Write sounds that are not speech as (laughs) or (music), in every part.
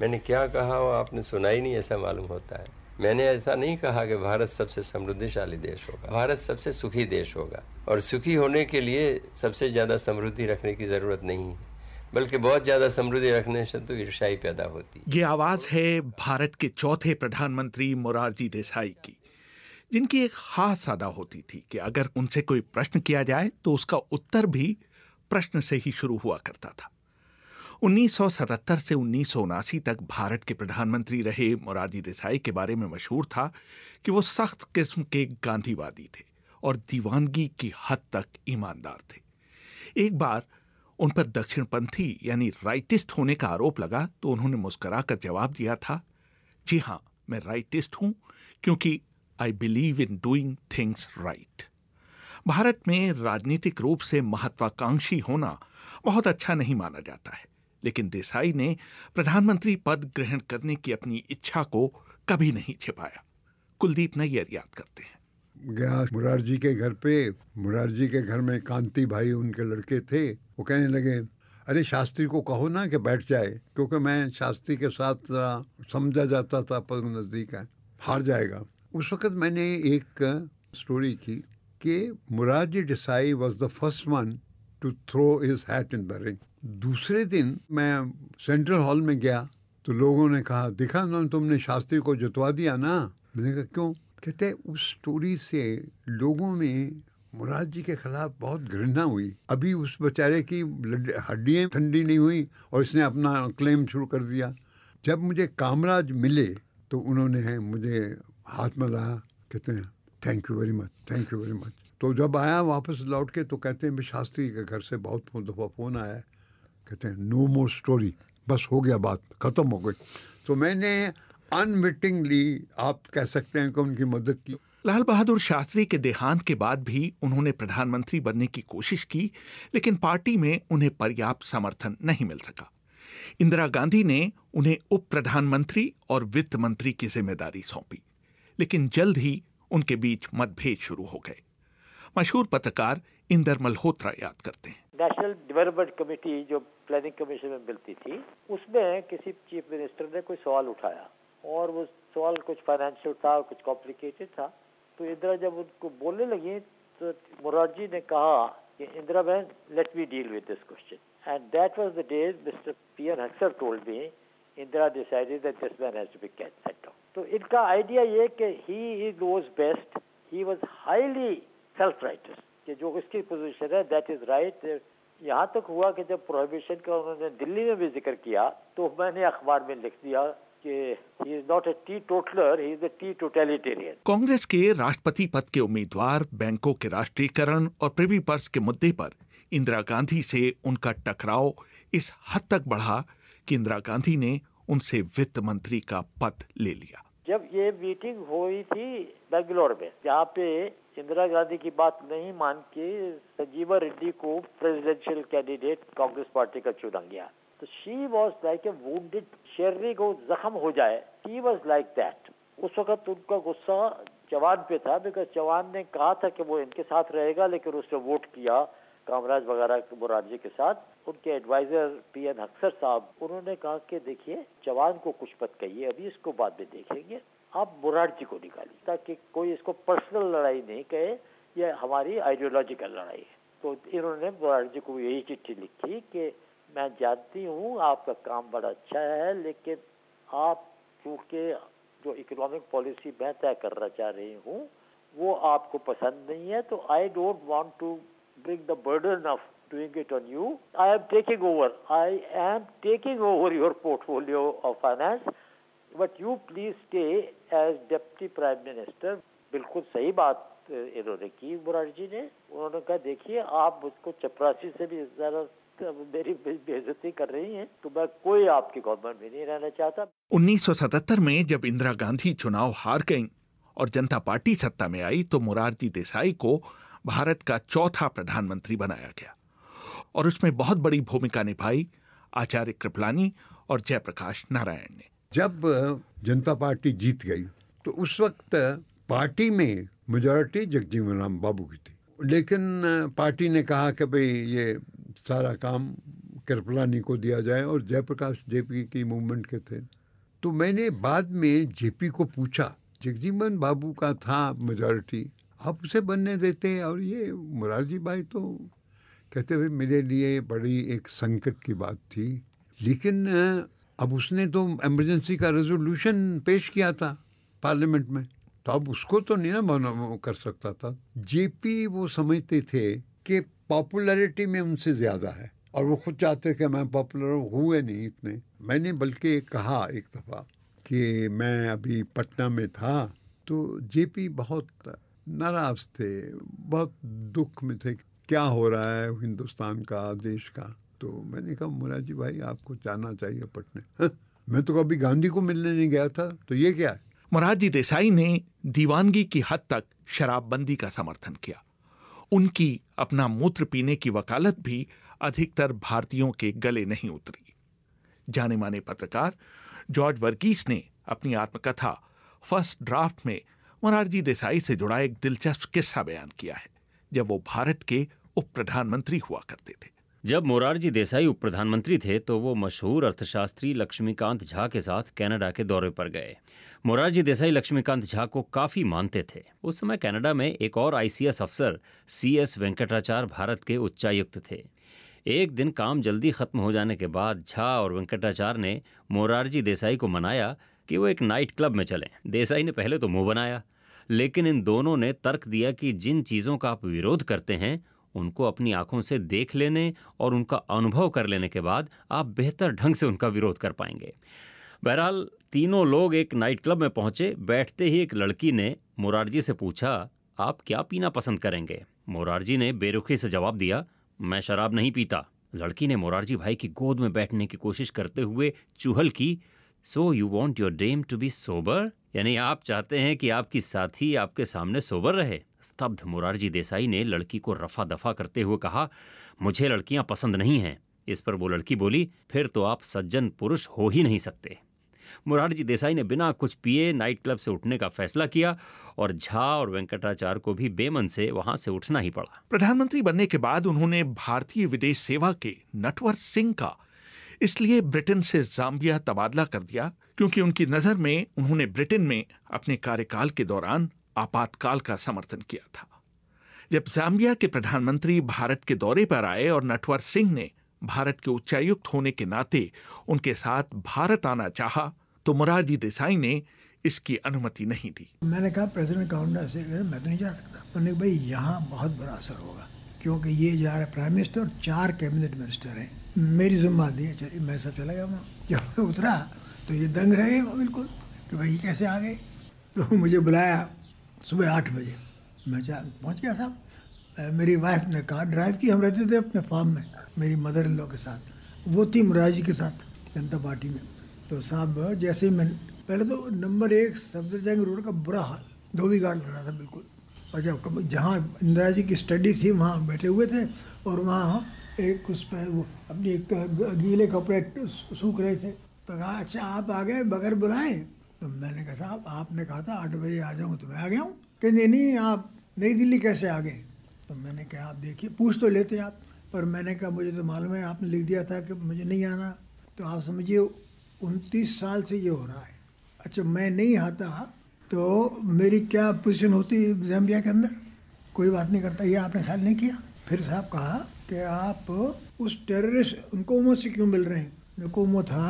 मैंने क्या कहा वो आपने सुना ही नहीं ऐसा मालूम होता है मैंने ऐसा नहीं कहा कि भारत सबसे समृद्धिशाली देश होगा भारत सबसे सुखी देश होगा और सुखी होने के लिए सबसे ज़्यादा समृद्धि रखने की ज़रूरत नहीं है बल्कि बहुत ज्यादा समृद्धि रखने से तो ईर्षाई पैदा होती ये आवाज है भारत के चौथे प्रधानमंत्री मोरारजी देसाई की जिनकी एक खास अदा होती थी कि अगर उनसे कोई प्रश्न किया जाए तो उसका उत्तर भी प्रश्न से ही शुरू हुआ करता था 1977 से उन्नीस तक भारत के प्रधानमंत्री रहे मोरारजी देसाई के बारे में मशहूर था कि वो सख्त किस्म के गांधीवादी थे और दीवानगी की हद तक ईमानदार थे एक बार उन पर दक्षिणपंथी यानी राइटिस्ट होने का आरोप लगा तो उन्होंने कर जवाब दिया था जी हाँ मैं राइटिस्ट हूँ क्योंकि I believe in doing things right Bharat में राजनीतिक रूप से महत्वाकांक्षी होना बहुत अच्छा नहीं माना जाता है लेकिन देसाई ने प्रधानमंत्री पद ग्रहण करने की अपनी इच्छा को कभी नहीं छिपाया कुलदीप नैयर याद करते हैं गया मुरारजी के घर पे मुरारजी के घर में कांति भाई उनके लड़के थे वो कहने लगे अरे शास्त्री को कहो ना कि बैठ जाए क्योंकि मैं शास्त्री के साथ समझा जाता था पद नज़दीक है हार जाएगा उस वक़्त मैंने एक स्टोरी की कि Morarji Desai was the first one to throw his hat in the ring दूसरे दिन मैं सेंट्रल हॉल में गया तो लोगों ने कहा दिखा ना तुमने शास्त्री को जतवा दिया ना मैंने कहा क्यों कहते उस स्टोरी से लोगों में मुराद जी के खिलाफ बहुत घृणा हुई अभी उस बेचारे की हड्डियाँ ठंडी नहीं हुई और इसने अपना क्लेम शुरू कर दिया जब मुझे कामराज मिले तो उन्होंने मुझे हाथ में लाया कहते हैं thank you very much thank you very much तो जब आया वापस लौट के तो कहते हैं मैं शास्त्री के घर से बहुत दफ़ा फ़ोन आया कहते हैं नो मोर स्टोरी बस हो गया बात ख़त्म हो गई तो मैंने अनविटिंगली आप कह सकते हैं कि उनकी मदद की लाल बहादुर शास्त्री के देहांत के बाद भी उन्होंने प्रधानमंत्री बनने की कोशिश की लेकिन पार्टी में उन्हें पर्याप्त समर्थन नहीं मिल सका इंदिरा गांधी ने उन्हें उप प्रधानमंत्री और वित्त मंत्री की जिम्मेदारी सौंपी लेकिन जल्द ही उनके बीच मतभेद शुरू हो गए मशहूर पत्रकार इंदर मल्होत्रा याद करते हैं नेशनल डेवलपमेंट कमेटी जो प्लानिंग कमीशन में मिलती थी उसमें किसी चीफ मिनिस्टर ने कोई सवाल उठाया और वो सवाल कुछ फाइनेंशियल था और कुछ कॉम्प्लिकेटेड था तो इंदिरा जब उनको बोलने लगी तो मुरारजी ने कहा कि इंदिरा बहन let me deal with this question and that was the day mister P N Haksar told me Indira decided that this man has to be catch set तो इनका आइडिया ये कि he is knows best he was highly self righteous कि जो उसकी position है that is right यहाँ तक हुआ कि जब प्रोहिबिशन का उन्होंने दिल्ली में भी जिक्र किया तो मैंने अखबार में लिख दिया कांग्रेस के राष्ट्रपति पद के उम्मीदवार बैंकों के राष्ट्रीयकरण और प्रिवी पर्स के मुद्दे पर इंदिरा गांधी से उनका टकराव इस हद तक बढ़ा कि इंदिरा गांधी ने उनसे वित्त मंत्री का पद ले लिया जब ये मीटिंग हुई थी बेंगलोर में जहाँ पे इंदिरा गांधी की बात नहीं मान के संजीवा रेड्डी को प्रेसिडेंशियल कैंडिडेट कांग्रेस पार्टी का चुना गया तो she was like a wounded शेरनी को जख्म हो जाए शी वॉज लाइक दैट उस वक्त उनका गुस्सा जवान पे था बिकॉज जवान ने कहा था कि वो इनके साथ रहेगा लेकिन उसने वोट किया कामराज वगैरह मुरारजी के साथ उनके एडवाइजर पी एन अक्सर साहब उन्होंने कहा कि देखिए जवान को कुछ मत कहिए अभी इसको बाद में देखेंगे आप मुरारजी को निकालिए ताकि कोई इसको पर्सनल लड़ाई नहीं कहे यह हमारी आइडियोलॉजिकल लड़ाई है तो इन्होंने मुरारजी को यही चिट्ठी लिखी कि मैं जानती हूँ आपका काम बड़ा अच्छा है लेकिन आप चूँकि जो इकोनॉमिक पॉलिसी मैं तय करना चाह रही हूँ वो आपको पसंद नहीं है तो I don't want to bring the burden of doing it on you. I am taking over. I am taking over your portfolio of finance, but you please stay as deputy prime minister. बिल्कुल सही बात इन्होंने की मुरारी जी ने उन्होंने कहा देखिए आप मुझको चपरासी से भी ज़्यादा मेरी कर रही है तो मैं कोई आपकी गवर्नमेंट में जब इंदिरा गांधी चुनाव हार गईं और जनता पार्टी सत्ता में आई तो मुरारजी देसाई को भारत का चौथा प्रधानमंत्री बनाया गया और उसमें बहुत बड़ी भूमिका निभाई आचार्य कृपलानी और जयप्रकाश नारायण ने जब जनता पार्टी जीत गई तो उस वक्त पार्टी में मेजोरिटी जगजीवन राम बाबू की थी लेकिन पार्टी ने कहा कि भाई ये सारा काम कृपलानी को दिया जाए और जयप्रकाश जेपी की मूवमेंट के थे तो मैंने बाद में जेपी को पूछा जगजीवन बाबू का था मेजोरिटी आप उसे बनने देते हैं और ये मुरारजी भाई तो कहते भाई मेरे लिए बड़ी एक संकट की बात थी लेकिन अब उसने तो एमरजेंसी का रेजोल्यूशन पेश किया था पार्लियामेंट में तो अब उसको तो नहीं ना कर सकता था जेपी वो समझते थे कि पॉपुलैरिटी में उनसे ज़्यादा है और वो खुद चाहते कि मैं पॉपुलर हुए नहीं इतने मैंने बल्कि कहा एक दफ़ा कि मैं अभी पटना में था तो जेपी बहुत नाराज थे बहुत दुख में थे क्या हो रहा है हिंदुस्तान का देश का तो मैंने कहा मुराजी भाई आपको जाना चाहिए पटने हाँ, मैं तो कभी गांधी को मिलने नहीं गया था तो ये क्या है मोरारजी देसाई ने दीवानगी की हद तक शराबबंदी का समर्थन किया उनकी अपना मूत्र पीने की वकालत भी अधिकतर भारतीयों के गले नहीं उतरी जाने माने पत्रकार जॉर्ज वर्गीस ने अपनी आत्मकथा फर्स्ट ड्राफ्ट में मोरारजी देसाई से जुड़ा एक दिलचस्प किस्सा बयान किया है जब वो भारत के उप प्रधानमंत्री हुआ करते थे जब मोरारजी देसाई उप प्रधानमंत्री थे तो वो मशहूर अर्थशास्त्री लक्ष्मीकांत झा के साथ कनाडा के दौरे पर गए मोरारजी देसाई लक्ष्मीकांत झा को काफ़ी मानते थे उस समय कनाडा में एक और आईसीएस अफसर सी एस वेंकटाचार भारत के उच्चायुक्त थे एक दिन काम जल्दी खत्म हो जाने के बाद झा और वेंकटाचार ने मोरारजी देसाई को मनाया कि वो एक नाइट क्लब में चलें देसाई ने पहले तो मुंह बनाया लेकिन इन दोनों ने तर्क दिया कि जिन चीज़ों का आप विरोध करते हैं उनको अपनी आंखों से देख लेने और उनका अनुभव कर लेने के बाद आप बेहतर ढंग से उनका विरोध कर पाएंगे बहरहाल तीनों लोग एक नाइट क्लब में पहुंचे बैठते ही एक लड़की ने मुरारजी से पूछा आप क्या पीना पसंद करेंगे मोरारजी ने बेरुखी से जवाब दिया मैं शराब नहीं पीता लड़की ने मोरारजी भाई की गोद में बैठने की कोशिश करते हुए चूहल की so you want your dream to be sober यानी आप चाहते हैं कि आपकी साथी आपके सामने सोबर रहे स्तब्ध मुरारजी देसाई ने लड़की को रफा दफा करते हुए कहा मुझे लड़कियां पसंद नहीं हैं इस पर वो लड़की बोली फिर तो आप सज्जन पुरुष हो ही नहीं सकते मुरारजी देसाई ने बिना कुछ पिए नाइट क्लब से उठने का फैसला किया और झा और वेंकटाचार्य को भी बेमन से वहां से उठना ही पड़ा प्रधानमंत्री बनने के बाद उन्होंने भारतीय विदेश सेवा के नटवर सिंह का इसलिए ब्रिटेन से जाम्बिया तबादला कर दिया क्योंकि उनकी नज़र में उन्होंने ब्रिटेन में अपने कार्यकाल के दौरान आपातकाल का समर्थन किया था जब जाम्बिया के प्रधानमंत्री भारत के दौरे पर आए और नटवर सिंह ने भारत के उच्चायुक्त होने के नाते उनके साथ भारत आना चाहा तो मोरारजी देसाई ने इसकी अनुमति नहीं दी मैंने कहा प्रेसिडेंट काउंडा से मैं तो नहीं जा सकता मैंने भाई यहाँ बहुत बड़ा असर होगा क्योंकि ये जा रहे प्राइम मिनिस्टर और चार कैबिनेट मिनिस्टर हैं मेरी जुम्मा दी चलिए मैं सब चला गया वहाँ जब मैं उतरा तो ये दंग रहे बिल्कुल कि भाई कैसे आ गए तो मुझे बुलाया सुबह आठ बजे मैं जा पहुँच गया साहब मेरी वाइफ ने कहा ड्राइव की हम रहते थे अपने फार्म में मेरी मदर इन लॉ के साथ वो थी मुराजी के साथ जनता पार्टी में तो साहब जैसे ही मैं पहले तो नंबर एक सफदरजंग रोड का बुरा हाल धोबी गार्ड लग रहा था बिल्कुल और जब जहाँ इंदिरा जी की स्टडी थी वहाँ बैठे हुए थे और वहाँ एक उस पर अपने गीले कपड़े सूख रहे थे तो कहा अच्छा आप आ गए बगैर बुलाए तो मैंने कहा था आपने कहा था आठ बजे आ जाऊँ तो मैं आ गया हूँ कहते नहीं आप नई दिल्ली कैसे आ गए तो मैंने कहा आप देखिए पूछ तो लेते आप पर मैंने कहा मुझे तो मालूम है आपने लिख दिया था कि मुझे नहीं आना तो आप समझिए उनतीस साल से ये हो रहा है अच्छा मैं नहीं आता तो मेरी क्या पोजीशन होती जैम्बिया के अंदर कोई बात नहीं करता ये आपने ख्याल नहीं किया फिर साहब कहा कि आप उस टेररिस्ट उनको उमो से क्यों मिल रहे हैं नकोमो था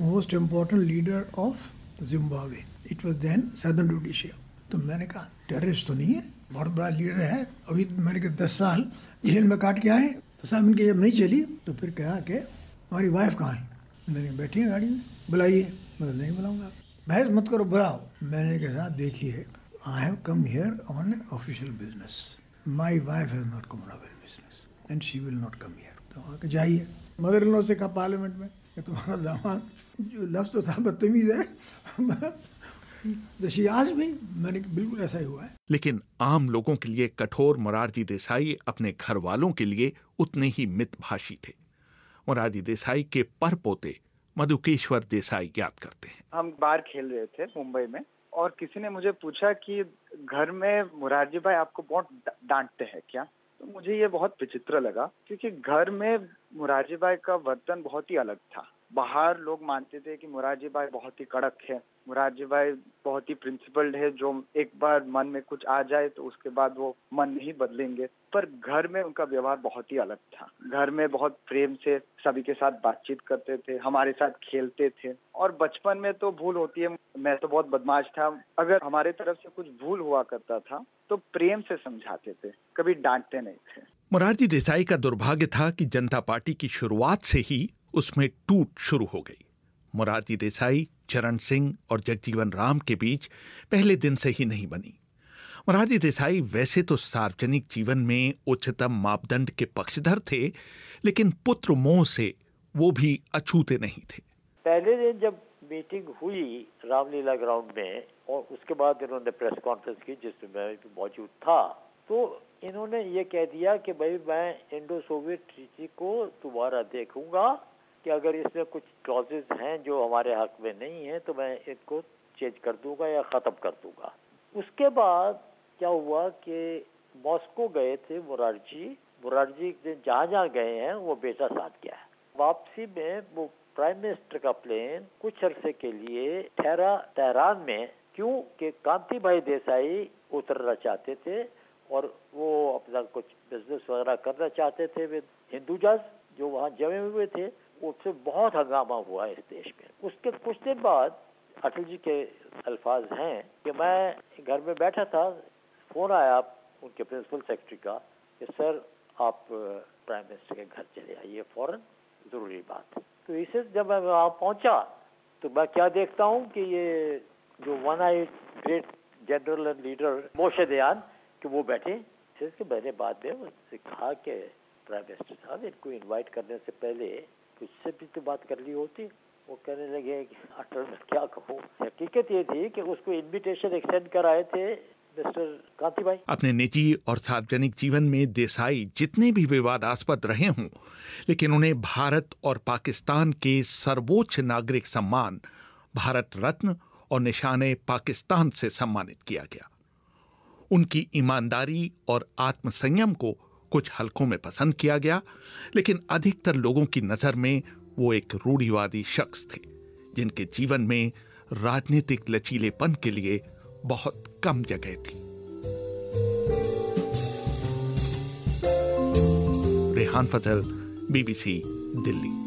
most important leader of Zimbabwe it was then southern Rhodesia तो मैंने कहा टेररिस्ट तो नहीं है बहुत बड़ा लीडर है अभी तो मैंने कहा दस साल जेल में काट के आए तो साहब इनके जब नहीं चली तो फिर कहा कि हमारी वाइफ कहाँ है मैंने बैठी है गाड़ी में बुलाइए मैं नहीं बुलाऊंगा बहस मत करो बुलाओ मैंने कहा साहब देखिए I have come here on official business my wife has not come on business and she will not come here तो वहाँ के जाइए मदर इन लॉ से कहा पार्लियामेंट में तुम्हारा दामाद जो लफ्ज़ तो था बदतमीज़ है आज (laughs) भी तो मैंने बिल्कुल ऐसा ही हुआ है लेकिन आम लोगों के लिए कठोर मोरारजी देसाई अपने घर वालों के लिए उतने ही मितभाषी थे मोरारजी देसाई के पर पोते मधुकेश्वर देसाई याद करते हैं हम बाहर खेल रहे थे मुंबई में और किसी ने मुझे पूछा कि घर में मुरारजी भाई आपको बहुत डांटते हैं क्या तो मुझे ये बहुत विचित्र लगा क्योंकि घर में मुरारजी भाई का वर्तन बहुत ही अलग था बाहर लोग मानते थे कि मुरारजी भाई बहुत ही कड़क है मुरारजी भाई बहुत ही प्रिंसिपल्ड है जो एक बार मन में कुछ आ जाए तो उसके बाद वो मन नहीं बदलेंगे पर घर में उनका व्यवहार बहुत ही अलग था घर में बहुत प्रेम से सभी के साथ बातचीत करते थे हमारे साथ खेलते थे और बचपन में तो भूल होती है मैं तो बहुत बदमाश था अगर हमारे तरफ से कुछ भूल हुआ करता था तो प्रेम से समझाते थे कभी डांटते नहीं थे मुरारजी देसाई का दुर्भाग्य था कि जनता पार्टी की शुरुआत से ही उसमें टूट शुरू हो गई मुरारजी देसाई चरण सिंह और जगजीवन राम के बीच पहले दिन से ही नहीं बनी मुरारजी देसाई वैसे तो सार्वजनिक जीवन में उच्चतम मापदंड के पक्षधर थे लेकिन पुत्र मोह से वो भी अछूते नहीं थे पहले दिन जब मीटिंग हुई रामलीला ग्राउंड में और उसके बाद इन्होंने प्रेस कॉन्फ्रेंस की जिसमें मैं भी मौजूद था तो इन्होंने ये कह दिया कि भाई मैं इंडो सोवियत ट्रीटी को दोबारा देखूंगा कि अगर इसमें कुछ क्लॉजेज हैं जो हमारे हक में नहीं है तो मैं इनको चेंज कर दूंगा या ख़त्म कर दूंगा उसके बाद क्या हुआ कि मॉस्को गए थे मुरारजी मुरारजी जहाँ जहाँ गए हैं वो बेटा साथ गया है वापसी में वो प्राइम मिनिस्टर का प्लेन कुछ अरसे के लिए ठहरा तेहरान में क्योंकि कांति भाई देसाई उतरना चाहते थे और वो अपना कुछ बिजनेस वगैरह करना चाहते थे वे हिंदूजाज जो वहाँ जमे हुए थे उससे बहुत हंगामा हुआ इस देश में उसके कुछ दिन बाद अटल जी के अल्फाज हैं कि मैं घर में बैठा था फ़ोन आया उनके प्रिंसिपल सेक्रेटरी का कि सर आप प्राइम मिनिस्टर के घर चले आइए फ़ौरन ज़रूरी बात तो इसे जब मैं वहाँ पहुंचा तो मैं क्या देखता हूँ कि ये जो one eyed great general and leader Moshe Dayan कि वो बैठे इसके मैंने बाद में उनसे कहा कि प्राइम मिनिस्टर साहब इनको इनवाइट करने से पहले किससे तो भी तो बात कर ली होती वो कहने लगे अटल क्या कहो हकीकत ये थी कि उसको इनविटेशन एक्सटेंड कराए थे मिस्टर कांति भाई अपने निजी और सार्वजनिक जीवन में देसाई जितने भी विवादास्पद रहे हों लेकिन उन्हें भारत और पाकिस्तान के सर्वोच्च नागरिक सम्मान भारत रत्न और निशाने पाकिस्तान से सम्मानित किया गया उनकी ईमानदारी और आत्मसंयम को कुछ हलकों में पसंद किया गया लेकिन अधिकतर लोगों की नज़र में वो एक रूढ़ीवादी शख्स थे जिनके जीवन में राजनीतिक लचीलेपन के लिए बहुत कम जगह थी रेहान फजल बीबीसी दिल्ली